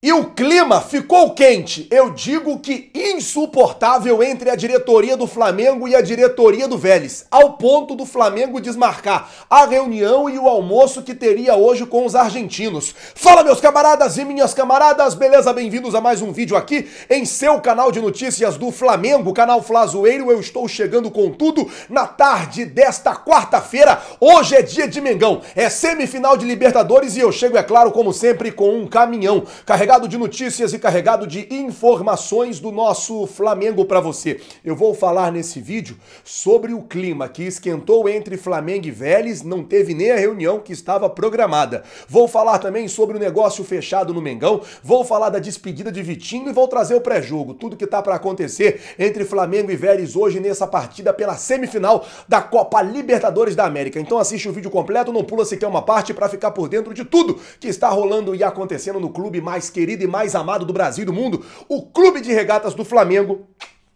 E o clima ficou quente, eu digo que insuportável entre a diretoria do Flamengo e a diretoria do Vélez, ao ponto do Flamengo desmarcar a reunião e o almoço que teria hoje com os argentinos. Fala meus camaradas e minhas camaradas, beleza? Bem-vindos a mais um vídeo aqui em seu canal de notícias do Flamengo, canal Flazoeiro. Eu estou chegando com tudo na tarde desta quarta-feira. Hoje é dia de Mengão, é semifinal de Libertadores e eu chego, é claro, como sempre, com um caminhão carregado carregado de notícias e carregado de informações do nosso Flamengo para você. Eu vou falar nesse vídeo sobre o clima que esquentou entre Flamengo e Vélez, não teve nem a reunião que estava programada. Vou falar também sobre o negócio fechado no Mengão, vou falar da despedida de Vitinho e vou trazer o pré-jogo, tudo que tá para acontecer entre Flamengo e Vélez hoje nessa partida pela semifinal da Copa Libertadores da América. Então assiste o vídeo completo, não pula sequer uma parte para ficar por dentro de tudo que está rolando e acontecendo no clube mais que querido e mais amado do Brasil e do mundo, o Clube de Regatas do Flamengo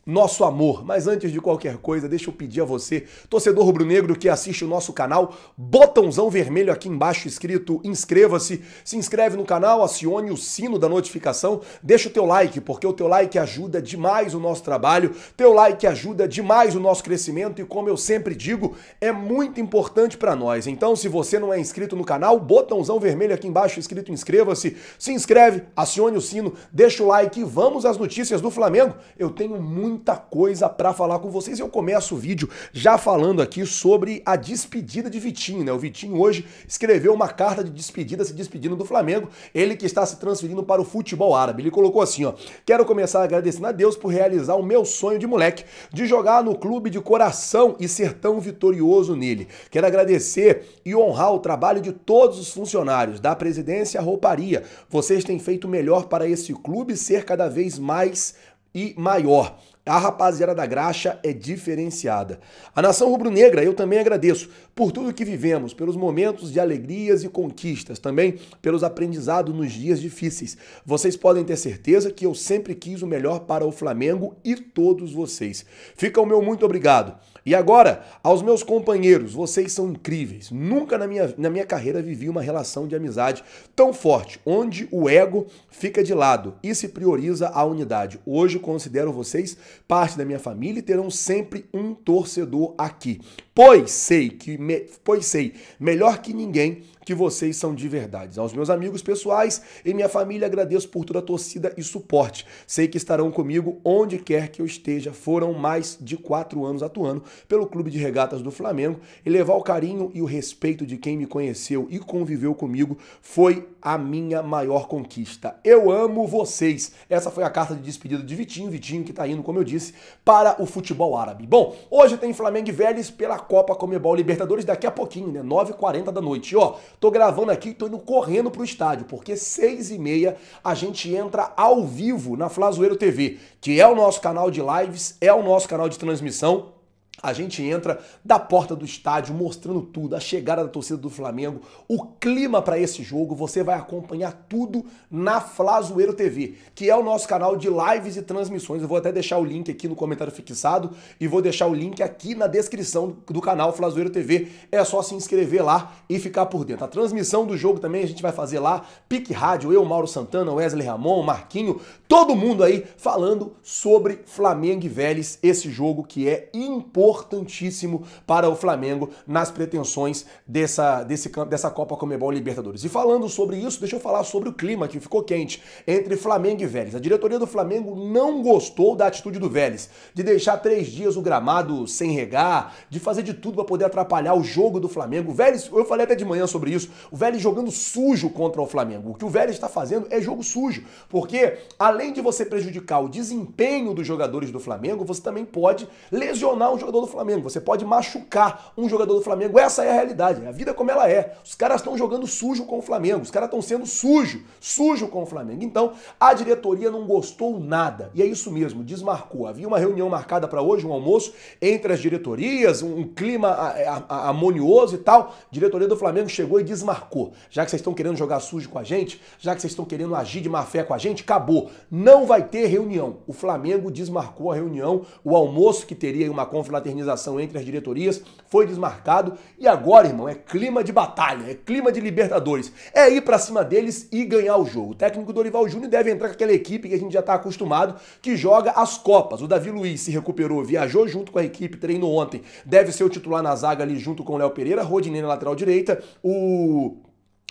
nosso amor. Mas antes de qualquer coisa, deixa eu pedir a você, torcedor rubro-negro que assiste o nosso canal, botãozão vermelho aqui embaixo escrito inscreva-se, se inscreve no canal, acione o sino da notificação, deixa o teu like, porque o teu like ajuda demais o nosso trabalho, teu like ajuda demais o nosso crescimento e como eu sempre digo, é muito importante para nós. Então, se você não é inscrito no canal, botãozão vermelho aqui embaixo escrito inscreva-se, se inscreve, acione o sino, deixa o like e vamos às notícias do Flamengo. Eu tenho muito muita coisa para falar com vocês. Eu começo o vídeo já falando aqui sobre a despedida de Vitinho, né? O Vitinho hoje escreveu uma carta de despedida se despedindo do Flamengo, ele que está se transferindo para o futebol árabe. Ele colocou assim, ó: "Quero começar agradecendo a Deus por realizar o meu sonho de moleque de jogar no clube de coração e ser tão vitorioso nele. Quero agradecer e honrar o trabalho de todos os funcionários da presidência à rouparia. Vocês têm feito melhor para esse clube ser cada vez mais e maior. A rapaziada da graxa é diferenciada. A nação rubro-negra, eu também agradeço por tudo que vivemos, pelos momentos de alegrias e conquistas, também pelos aprendizados nos dias difíceis. Vocês podem ter certeza que eu sempre quis o melhor para o Flamengo e todos vocês. Fica o meu muito obrigado. E agora, aos meus companheiros, vocês são incríveis. Nunca na minha, na minha carreira vivi uma relação de amizade tão forte, onde o ego fica de lado e se prioriza a unidade. Hoje considero vocês parte da minha família e terão sempre um torcedor aqui. Pois sei que, me, pois sei, melhor que ninguém, que vocês são de verdade. Aos meus amigos pessoais e minha família, agradeço por toda a torcida e suporte. Sei que estarão comigo onde quer que eu esteja. Foram mais de quatro anos atuando pelo Clube de Regatas do Flamengo e levar o carinho e o respeito de quem me conheceu e conviveu comigo foi a minha maior conquista. Eu amo vocês. Essa foi a carta de despedida de Vitinho, Vitinho que está indo, como eu disse, para o futebol árabe. Bom, hoje tem Flamengo e Vélez pela Copa Comebol Libertadores daqui a pouquinho, né? 9h40 da noite. ó, Tô gravando aqui e tô indo correndo pro estádio, porque seis e meia a gente entra ao vivo na Flazoeiro TV, que é o nosso canal de lives, é o nosso canal de transmissão a gente entra da porta do estádio mostrando tudo, a chegada da torcida do Flamengo, o clima para esse jogo. Você vai acompanhar tudo na Flazoeiro TV, que é o nosso canal de lives e transmissões. Eu vou até deixar o link aqui no comentário fixado e vou deixar o link aqui na descrição do canal Flazoeiro TV. É só se inscrever lá e ficar por dentro. A transmissão do jogo também a gente vai fazer lá. Pique Rádio, eu, Mauro Santana, Wesley Ramon, Marquinho, todo mundo aí falando sobre Flamengo e Vélez, esse jogo que é importante importantíssimo para o Flamengo nas pretensões dessa, desse, dessa Copa Comebol Libertadores. E falando sobre isso, deixa eu falar sobre o clima que ficou quente entre Flamengo e Vélez. A diretoria do Flamengo não gostou da atitude do Vélez, de deixar três dias o gramado sem regar, de fazer de tudo para poder atrapalhar o jogo do Flamengo. O Vélez, eu falei até de manhã sobre isso, o Vélez jogando sujo contra o Flamengo. O que o Vélez está fazendo é jogo sujo, porque além de você prejudicar o desempenho dos jogadores do Flamengo, você também pode lesionar um jogador do Flamengo. Você pode machucar um jogador do Flamengo. Essa é a realidade. É a vida como ela é. Os caras estão jogando sujo com o Flamengo. Os caras estão sendo sujo, sujo com o Flamengo. Então, a diretoria não gostou nada. E é isso mesmo, desmarcou. Havia uma reunião marcada para hoje, um almoço entre as diretorias, um, clima harmonioso e tal. A diretoria do Flamengo chegou e desmarcou. Já que vocês estão querendo jogar sujo com a gente, já que vocês estão querendo agir de má fé com a gente, acabou. Não vai ter reunião. O Flamengo desmarcou a reunião, o almoço que teria uma confraternização fraternização entre as diretorias, foi desmarcado e agora, irmão, é clima de batalha, é clima de Libertadores. É ir para cima deles e ganhar o jogo. O técnico Dorival Júnior deve entrar com aquela equipe que a gente já está acostumado, que joga as Copas. O Davi Luiz se recuperou, viajou junto com a equipe, treinou ontem. Deve ser o titular na zaga ali junto com o Léo Pereira, Rodinei na lateral direita, o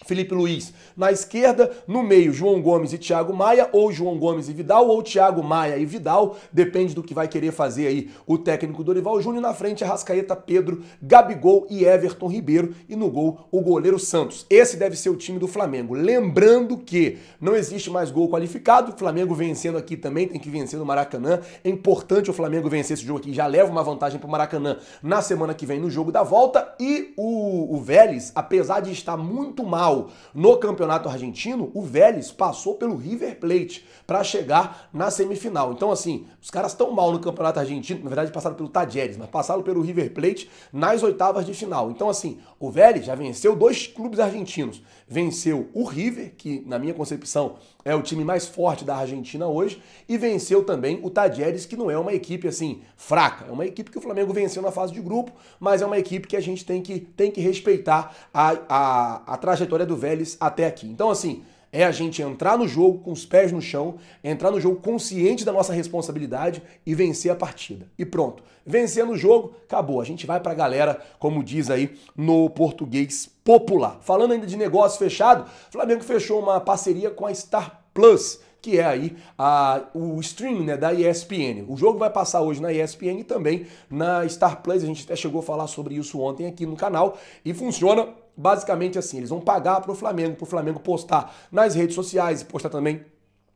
Felipe Luiz. Na esquerda, no meio, João Gomes e Thiago Maia, ou João Gomes e Vidal, ou Thiago Maia e Vidal, depende do que vai querer fazer aí o técnico Dorival Júnior. Na frente, Arrascaeta, Pedro, Gabigol e Everton Ribeiro. E no gol, o goleiro Santos. Esse deve ser o time do Flamengo. Lembrando que não existe mais gol qualificado, o Flamengo vencendo aqui também tem que vencer no Maracanã. É importante o Flamengo vencer esse jogo aqui, já leva uma vantagem para o Maracanã na semana que vem no jogo da volta. E o, o Vélez, apesar de estar muito mal, final. No Campeonato Argentino, o Vélez passou pelo River Plate para chegar na semifinal. Então, assim, os caras estão mal no Campeonato Argentino, na verdade passaram pelo Tadjeres, mas passaram pelo River Plate nas oitavas de final. Então, assim, o Vélez já venceu dois clubes argentinos. Venceu o River, que na minha concepção é o time mais forte da Argentina hoje e venceu também o Tadieres, que não é uma equipe assim fraca, é uma equipe que o Flamengo venceu na fase de grupo, mas é uma equipe que a gente tem que, tem que respeitar a, a, a trajetória do Vélez até aqui. Então, assim, é a gente entrar no jogo com os pés no chão, entrar no jogo consciente da nossa responsabilidade e vencer a partida. E pronto. Vencendo o jogo, acabou. A gente vai pra galera, como diz aí no português popular. Falando ainda de negócio fechado, o Flamengo fechou uma parceria com a Star Plus que é aí a, o stream né, da ESPN. O jogo vai passar hoje na ESPN e também na Star Plus. A gente até chegou a falar sobre isso ontem aqui no canal e funciona basicamente assim, eles vão pagar para o Flamengo, para o Flamengo postar nas redes sociais e postar também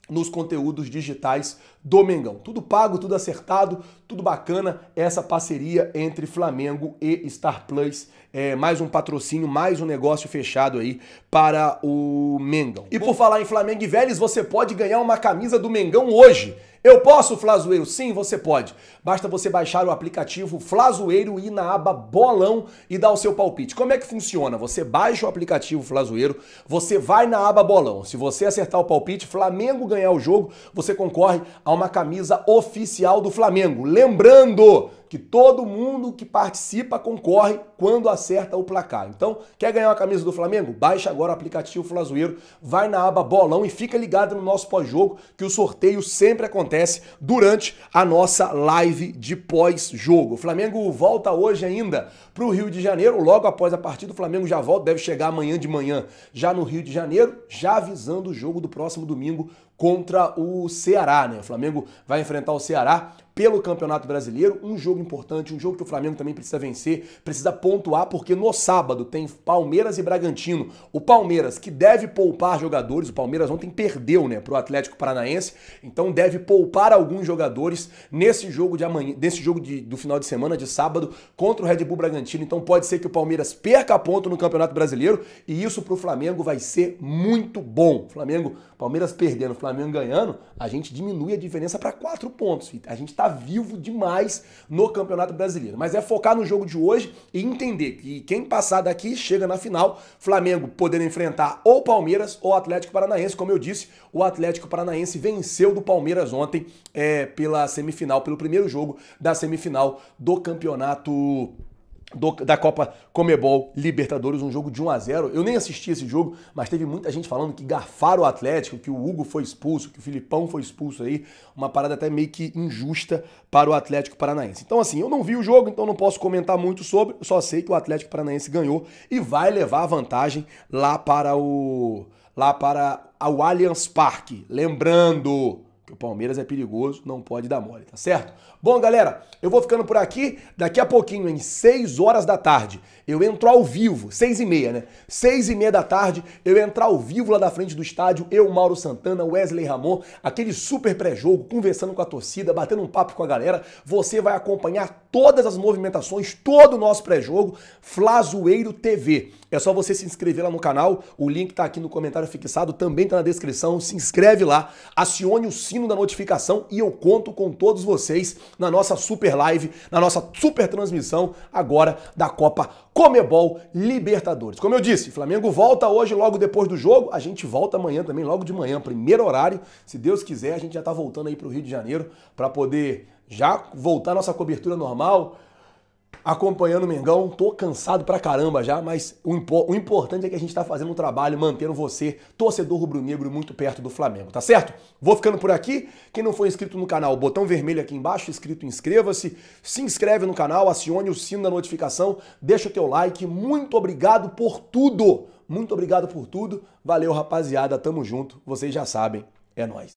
nos conteúdos digitais do Mengão. Tudo pago, tudo acertado, tudo bacana, essa parceria entre Flamengo e Star Plus é, mais um patrocínio, mais um negócio fechado aí para o Mengão. E por falar em Flamengo e Vélez, você pode ganhar uma camisa do Mengão hoje. Eu posso, Flazoeiro? Sim, você pode. Basta você baixar o aplicativo Flazoeiro e ir na aba Bolão e dar o seu palpite. Como é que funciona? Você baixa o aplicativo Flazoeiro, você vai na aba Bolão. Se você acertar o palpite, Flamengo ganhar o jogo, você concorre a uma camisa oficial do Flamengo. Lembrando que todo mundo que participa concorre quando acerta o placar. Então, quer ganhar uma camisa do Flamengo? Baixa agora o aplicativo Flazoeiro, vai na aba Bolão e fica ligado no nosso pós-jogo, que o sorteio sempre acontece durante a nossa live de pós-jogo. O Flamengo volta hoje ainda para o Rio de Janeiro, logo após a partida, o Flamengo já volta, deve chegar amanhã de manhã já no Rio de Janeiro, já avisando o jogo do próximo domingo contra o Ceará, né? O Flamengo vai enfrentar o Ceará pelo Campeonato Brasileiro. Um jogo importante, um jogo que o Flamengo também precisa vencer, precisa pontuar, porque no sábado tem Palmeiras e Bragantino. O Palmeiras, que deve poupar jogadores, o Palmeiras ontem perdeu né, para o Atlético Paranaense, então deve poupar alguns jogadores nesse jogo de amanhã, nesse jogo de, do final de semana, de sábado, contra o Red Bull Bragantino. Então pode ser que o Palmeiras perca ponto no Campeonato Brasileiro e isso para o Flamengo vai ser muito bom. Flamengo, Palmeiras perdendo, Flamengo ganhando, a gente diminui a diferença para quatro pontos. A gente está Tá vivo demais no Campeonato Brasileiro. Mas é focar no jogo de hoje e entender que quem passar daqui chega na final, Flamengo podendo enfrentar ou Palmeiras ou Atlético Paranaense. Como eu disse, o Atlético Paranaense venceu do Palmeiras ontem é, pela semifinal, pelo primeiro jogo da semifinal do Campeonato Brasileiro do, da Copa Comebol Libertadores, um jogo de 1 a 0 Eu nem assisti esse jogo, mas teve muita gente falando que garfaram o Atlético, que o Hugo foi expulso, que o Filipão foi expulso aí. Uma parada até meio que injusta para o Atlético Paranaense. Então, assim, eu não vi o jogo, então não posso comentar muito sobre, só sei que o Atlético Paranaense ganhou e vai levar a vantagem lá para o. lá para o Allianz Parque. Lembrando, o Palmeiras é perigoso, não pode dar mole, tá certo? Bom, galera, eu vou ficando por aqui. Daqui a pouquinho, em 6 horas da tarde, eu entro ao vivo, 6 e meia, né? 6 e meia da tarde, eu entro ao vivo lá da frente do estádio, eu, Mauro Santana, Wesley Ramon, aquele super pré-jogo, conversando com a torcida, batendo um papo com a galera. Você vai acompanhar todas as movimentações, todo o nosso pré-jogo, Flazueiro TV. É só você se inscrever lá no canal, o link tá aqui no comentário fixado, também tá na descrição. Se inscreve lá, acione o sininho sino da notificação e eu conto com todos vocês na nossa super live, na nossa super transmissão agora da Copa Comebol Libertadores. Como eu disse, Flamengo volta hoje logo depois do jogo, a gente volta amanhã também, logo de manhã, primeiro horário. Se Deus quiser, a gente já tá voltando aí pro Rio de Janeiro para poder já voltar nossa cobertura normal acompanhando o Mengão. Tô cansado pra caramba já, mas o, impo o importante é que a gente tá fazendo um trabalho mantendo você, torcedor rubro-negro, muito perto do Flamengo, tá certo? Vou ficando por aqui. Quem não for inscrito no canal, botão vermelho aqui embaixo, escrito inscreva-se, se inscreve no canal, acione o sino da notificação, deixa o teu like. Muito obrigado por tudo. Muito obrigado por tudo. Valeu, rapaziada. Tamo junto. Vocês já sabem. É nós.